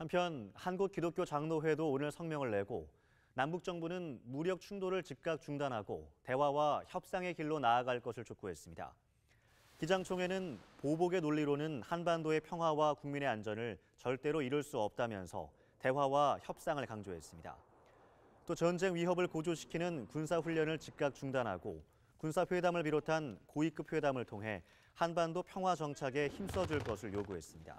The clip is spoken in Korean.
한편 한국 기독교 장로회도 오늘 성명을 내고 남북 정부는 무력 충돌을 즉각 중단하고 대화와 협상의 길로 나아갈 것을 촉구했습니다. 기장총회는 보복의 논리로는 한반도의 평화와 국민의 안전을 절대로 이룰 수 없다면서 대화와 협상을 강조했습니다. 또 전쟁 위협을 고조시키는 군사훈련을 즉각 중단하고 군사회담을 비롯한 고위급 회담을 통해 한반도 평화 정착에 힘써줄 것을 요구했습니다.